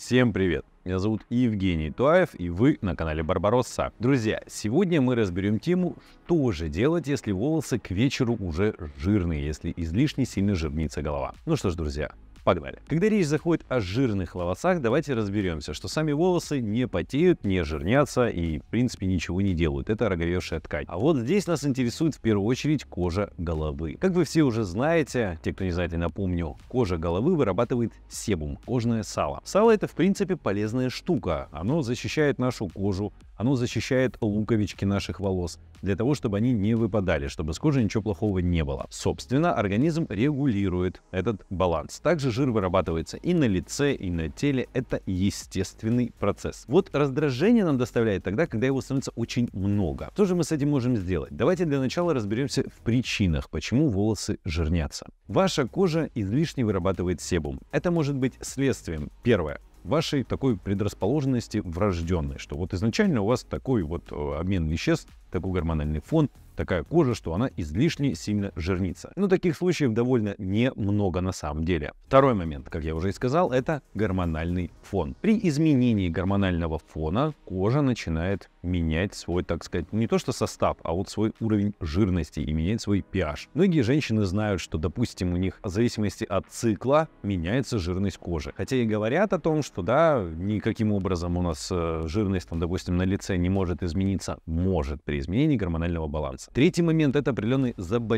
Всем привет! Меня зовут Евгений Туаев, и вы на канале Барбаросса. Друзья, сегодня мы разберем тему, что же делать, если волосы к вечеру уже жирные, если излишне сильно жирнится голова. Ну что ж, друзья, Погнали. Когда речь заходит о жирных волосах, давайте разберемся, что сами волосы не потеют, не жирнятся и, в принципе, ничего не делают. Это роговевшая ткань. А вот здесь нас интересует в первую очередь кожа головы. Как вы все уже знаете, те, кто не знает, я напомню, кожа головы вырабатывает себум, кожное сало. Сало это, в принципе, полезная штука. Оно защищает нашу кожу оно защищает луковички наших волос, для того, чтобы они не выпадали, чтобы с кожи ничего плохого не было. Собственно, организм регулирует этот баланс. Также жир вырабатывается и на лице, и на теле. Это естественный процесс. Вот раздражение нам доставляет тогда, когда его становится очень много. Что же мы с этим можем сделать? Давайте для начала разберемся в причинах, почему волосы жирнятся. Ваша кожа излишне вырабатывает себум. Это может быть следствием, первое, вашей такой предрасположенности врожденной, что вот изначально у вас такой вот э, обмен веществ, такой гормональный фон, такая кожа, что она излишне сильно жирнится. Но ну, таких случаев довольно немного на самом деле. Второй момент, как я уже и сказал, это гормональный фон. При изменении гормонального фона кожа начинает менять свой, так сказать, не то что состав, а вот свой уровень жирности и менять свой pH. Многие женщины знают, что, допустим, у них в зависимости от цикла меняется жирность кожи. Хотя и говорят о том, что, да, никаким образом у нас э, жирность, там, допустим, на лице не может измениться, может при изменении гормонального баланса. Третий момент — это определенные заболевания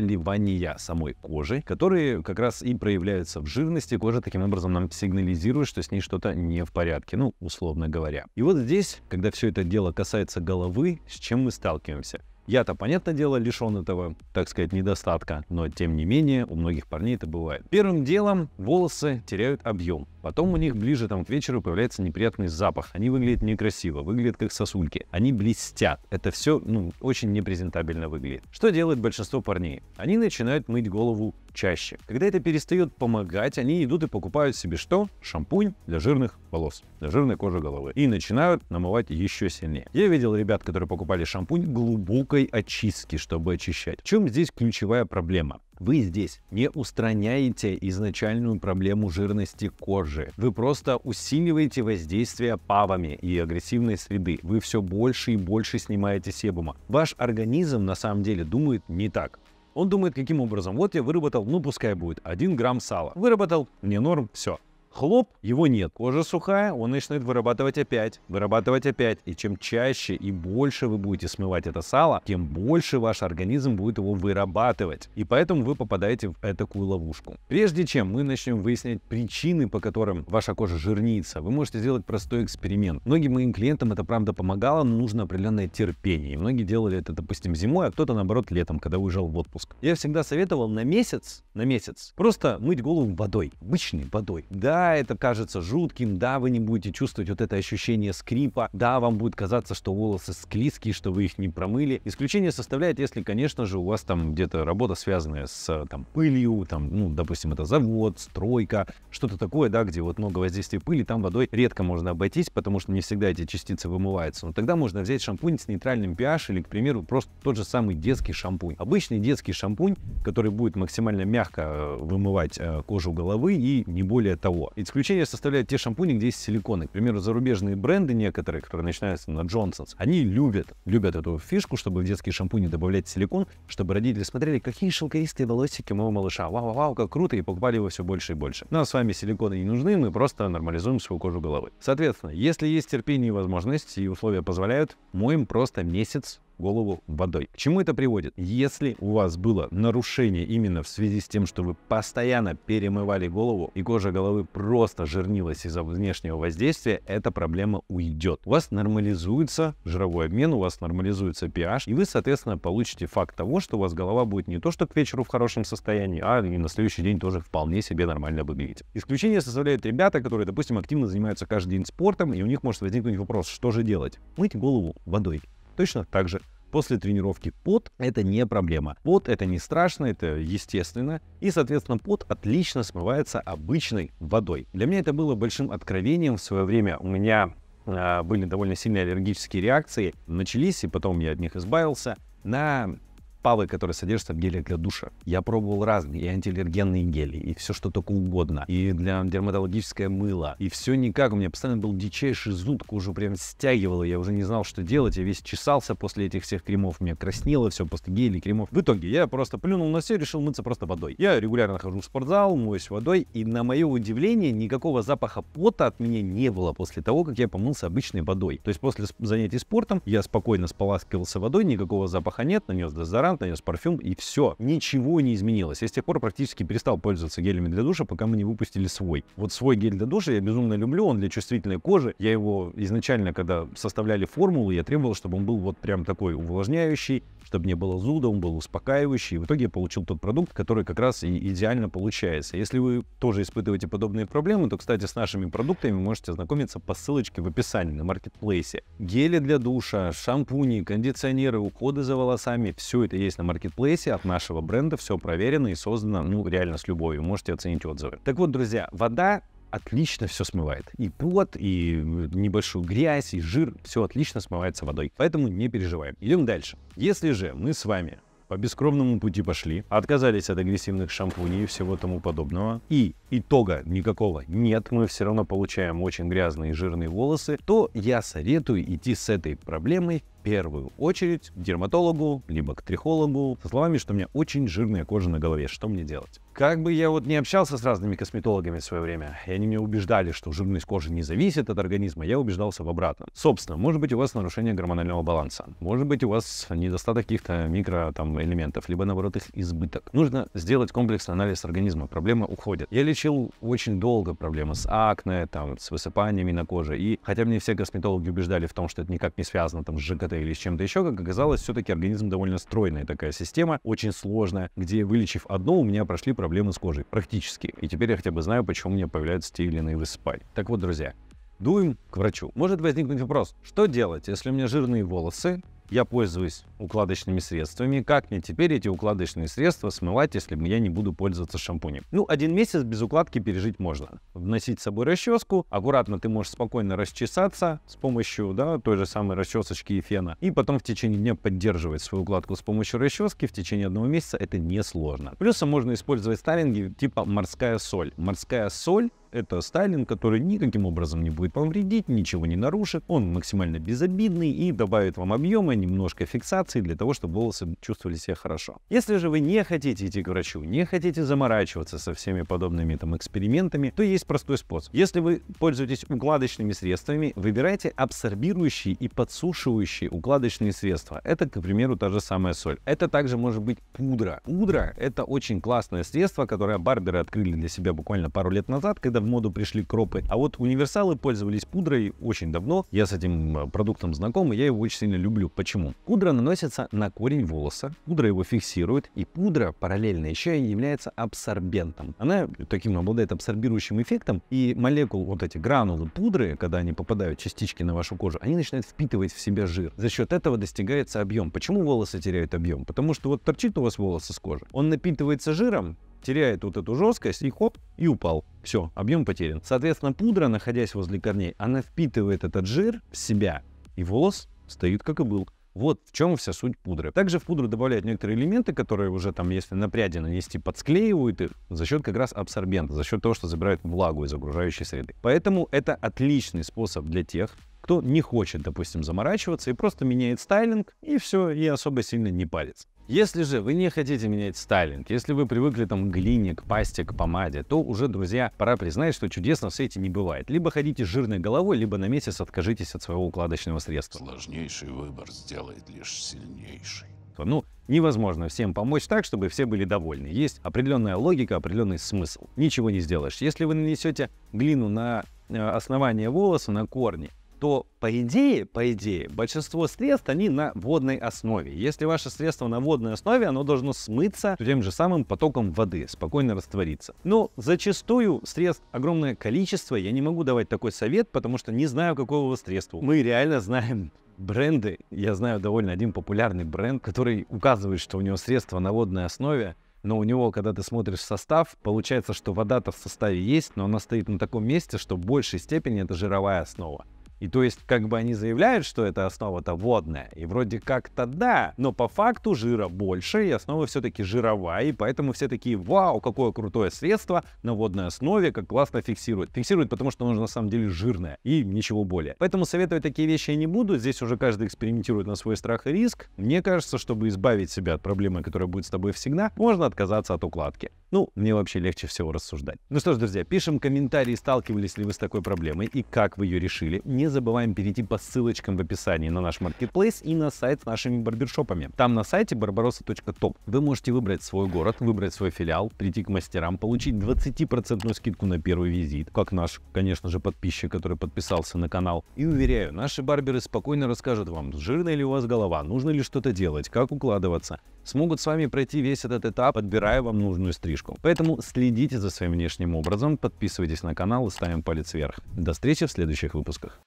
самой кожи, которые как раз и проявляются в жирности. Кожа таким образом нам сигнализирует, что с ней что-то не в порядке, ну, условно говоря. И вот здесь, когда все это дело касается головы, с чем мы сталкиваемся. Я-то, понятное дело, лишен этого, так сказать, недостатка, но тем не менее у многих парней это бывает. Первым делом волосы теряют объем. Потом у них ближе там, к вечеру появляется неприятный запах. Они выглядят некрасиво, выглядят как сосульки. Они блестят. Это все ну, очень непрезентабельно выглядит. Что делает большинство парней? Они начинают мыть голову чаще. Когда это перестает помогать, они идут и покупают себе что? Шампунь для жирных волос, для жирной кожи головы. И начинают намывать еще сильнее. Я видел ребят, которые покупали шампунь глубокой очистки, чтобы очищать. В чем здесь ключевая проблема? Вы здесь не устраняете изначальную проблему жирности кожи. Вы просто усиливаете воздействие павами и агрессивной среды. Вы все больше и больше снимаете себума. Ваш организм на самом деле думает не так. Он думает, каким образом, вот я выработал, ну пускай будет, 1 грамм сала. Выработал, не норм, все. Хлоп, его нет. Кожа сухая, он начинает вырабатывать опять, вырабатывать опять. И чем чаще и больше вы будете смывать это сало, тем больше ваш организм будет его вырабатывать. И поэтому вы попадаете в такую ловушку. Прежде чем мы начнем выяснять причины, по которым ваша кожа жирнится, вы можете сделать простой эксперимент. Многим моим клиентам это правда помогало, но нужно определенное терпение. И многие делали это, допустим, зимой, а кто-то наоборот летом, когда уезжал в отпуск. Я всегда советовал на месяц, на месяц, просто мыть голову водой, обычной водой. Да, да, это кажется жутким, да, вы не будете чувствовать вот это ощущение скрипа, да, вам будет казаться, что волосы склизкие, что вы их не промыли. Исключение составляет, если, конечно же, у вас там где-то работа связанная с э, там, пылью, там, ну, допустим, это завод, стройка, что-то такое, да, где вот много воздействия пыли, там водой редко можно обойтись, потому что не всегда эти частицы вымываются. Но тогда можно взять шампунь с нейтральным pH или, к примеру, просто тот же самый детский шампунь. Обычный детский шампунь, который будет максимально мягко э, вымывать э, кожу головы и не более того всего. Исключение составляют те шампуни, где есть силиконы. К примеру, зарубежные бренды некоторые, которые начинаются на Джонсонс, они любят, любят эту фишку, чтобы в детские шампуни добавлять силикон, чтобы родители смотрели, какие шелковистые волосики моего малыша. Вау-вау-вау, как круто, и покупали его все больше и больше. Нам ну, с вами силиконы не нужны, мы просто нормализуем свою кожу головы. Соответственно, если есть терпение и возможность, и условия позволяют, моем просто месяц голову водой. К чему это приводит? Если у вас было нарушение именно в связи с тем, что вы постоянно перемывали голову, и кожа головы просто жирнилась из-за внешнего воздействия, эта проблема уйдет. У вас нормализуется жировой обмен, у вас нормализуется pH, и вы, соответственно, получите факт того, что у вас голова будет не то, что к вечеру в хорошем состоянии, а и на следующий день тоже вполне себе нормально выглядеть. Исключение составляют ребята, которые, допустим, активно занимаются каждый день спортом, и у них может возникнуть вопрос, что же делать? Мыть голову водой. Точно так же после тренировки пот – это не проблема. Пот – это не страшно, это естественно. И, соответственно, пот отлично смывается обычной водой. Для меня это было большим откровением в свое время. У меня э, были довольно сильные аллергические реакции. Начались, и потом я от них избавился. На павы, которые содержатся в гелях для душа. Я пробовал разные, и антиаллергенные гели, и все что только угодно, и для дерматологическое мыло, и все никак. У меня постоянно был дичайший зуд, кожу прям стягивало, я уже не знал, что делать, я весь чесался после этих всех кремов, у меня краснело все после гелей, кремов. В итоге я просто плюнул на все, решил мыться просто водой. Я регулярно хожу в спортзал, моюсь водой, и на мое удивление никакого запаха пота от меня не было после того, как я помылся обычной водой. То есть после занятий спортом я спокойно споласкивался водой, никакого запаха нет, нанес дезодорант, дезодорант, нанес парфюм, и все. Ничего не изменилось. Я с тех пор практически перестал пользоваться гелями для душа, пока мы не выпустили свой. Вот свой гель для душа я безумно люблю, он для чувствительной кожи. Я его изначально, когда составляли формулу, я требовал, чтобы он был вот прям такой увлажняющий, чтобы не было зуда, он был успокаивающий. И в итоге я получил тот продукт, который как раз и идеально получается. Если вы тоже испытываете подобные проблемы, то, кстати, с нашими продуктами можете ознакомиться по ссылочке в описании на маркетплейсе. Гели для душа, шампуни, кондиционеры, уходы за волосами, все это есть на маркетплейсе от нашего бренда, все проверено и создано, ну, реально с любовью, можете оценить отзывы. Так вот, друзья, вода отлично все смывает. И пот, и небольшую грязь, и жир, все отлично смывается водой. Поэтому не переживаем. Идем дальше. Если же мы с вами по бескровному пути пошли, отказались от агрессивных шампуней и всего тому подобного, и итога никакого нет, мы все равно получаем очень грязные и жирные волосы, то я советую идти с этой проблемой первую очередь к дерматологу, либо к трихологу, со словами, что у меня очень жирная кожа на голове, что мне делать? Как бы я вот не общался с разными косметологами в свое время, и они меня убеждали, что жирность кожи не зависит от организма, я убеждался в обратном. Собственно, может быть у вас нарушение гормонального баланса, может быть у вас недостаток каких-то микроэлементов, либо наоборот их избыток. Нужно сделать комплексный анализ организма, проблема уходит. Я лечил очень долго проблемы с акне, там, с высыпаниями на коже, и хотя мне все косметологи убеждали в том, что это никак не связано там, с ЖКТ, диабета или с чем-то еще, как оказалось, все-таки организм довольно стройная такая система, очень сложная, где, вылечив одно, у меня прошли проблемы с кожей, практически. И теперь я хотя бы знаю, почему у меня появляются те или иные высыпания. Так вот, друзья, дуем к врачу. Может возникнуть вопрос, что делать, если у меня жирные волосы, я пользуюсь укладочными средствами. Как мне теперь эти укладочные средства смывать, если я не буду пользоваться шампунем? Ну, один месяц без укладки пережить можно. Вносить с собой расческу, аккуратно ты можешь спокойно расчесаться с помощью да, той же самой расчесочки и фена, и потом в течение дня поддерживать свою укладку с помощью расчески в течение одного месяца, это несложно. Плюсом можно использовать стайлинги типа морская соль. Морская соль это Сталин, который никаким образом не будет вам вредить, ничего не нарушит. Он максимально безобидный и добавит вам объема, немножко фиксации для того, чтобы волосы чувствовали себя хорошо. Если же вы не хотите идти к врачу, не хотите заморачиваться со всеми подобными там экспериментами, то есть простой способ. Если вы пользуетесь укладочными средствами, выбирайте абсорбирующие и подсушивающие укладочные средства. Это, к примеру, та же самая соль. Это также может быть пудра. Пудра — это очень классное средство, которое барберы открыли для себя буквально пару лет назад, когда в моду пришли кропы. А вот универсалы пользовались пудрой очень давно. Я с этим э, продуктом знаком, и я его очень сильно люблю. Почему? Пудра наносится на корень волоса, пудра его фиксирует, и пудра параллельно еще и является абсорбентом. Она таким обладает абсорбирующим эффектом, и молекул вот эти гранулы пудры, когда они попадают частички на вашу кожу, они начинают впитывать в себя жир. За счет этого достигается объем. Почему волосы теряют объем? Потому что вот торчит у вас волосы с кожи, он напитывается жиром, теряет вот эту жесткость и хоп, и упал. Все, объем потерян. Соответственно, пудра, находясь возле корней, она впитывает этот жир в себя, и волос стоит как и был. Вот в чем вся суть пудры. Также в пудру добавляют некоторые элементы, которые уже там, если на пряди нанести, подсклеивают их за счет как раз абсорбента, за счет того, что забирают влагу из окружающей среды. Поэтому это отличный способ для тех, кто не хочет, допустим, заморачиваться и просто меняет стайлинг, и все, и особо сильно не парится если же вы не хотите менять стайлинг, если вы привыкли там к глине, к пасте, к помаде, то уже, друзья, пора признать, что чудесно в свете не бывает. Либо ходите жирной головой, либо на месяц откажитесь от своего укладочного средства. Сложнейший выбор сделает лишь сильнейший. Ну, невозможно всем помочь так, чтобы все были довольны. Есть определенная логика, определенный смысл. Ничего не сделаешь. Если вы нанесете глину на э, основание волоса, на корни, то по идее, по идее, большинство средств, они на водной основе. Если ваше средство на водной основе, оно должно смыться тем же самым потоком воды, спокойно раствориться. Но зачастую средств огромное количество, я не могу давать такой совет, потому что не знаю, какого вас средства. Мы реально знаем бренды, я знаю довольно один популярный бренд, который указывает, что у него средство на водной основе, но у него, когда ты смотришь состав, получается, что вода-то в составе есть, но она стоит на таком месте, что в большей степени это жировая основа. И то есть, как бы они заявляют, что эта основа-то водная, и вроде как-то да, но по факту жира больше, и основа все-таки жировая, и поэтому все такие, вау, какое крутое средство на водной основе, как классно фиксирует. Фиксирует, потому что нужно на самом деле жирное, и ничего более. Поэтому советовать такие вещи я не буду, здесь уже каждый экспериментирует на свой страх и риск. Мне кажется, чтобы избавить себя от проблемы, которая будет с тобой всегда, можно отказаться от укладки. Ну, мне вообще легче всего рассуждать. Ну что ж, друзья, пишем комментарии, сталкивались ли вы с такой проблемой и как вы ее решили. Не забываем перейти по ссылочкам в описании на наш маркетплейс и на сайт с нашими барбершопами. Там на сайте barbarossa.top вы можете выбрать свой город, выбрать свой филиал, прийти к мастерам, получить 20% скидку на первый визит, как наш, конечно же, подписчик, который подписался на канал. И уверяю, наши барберы спокойно расскажут вам, жирная ли у вас голова, нужно ли что-то делать, как укладываться. Смогут с вами пройти весь этот этап, подбирая вам нужную стрижку. Поэтому следите за своим внешним образом, подписывайтесь на канал и ставим палец вверх. До встречи в следующих выпусках.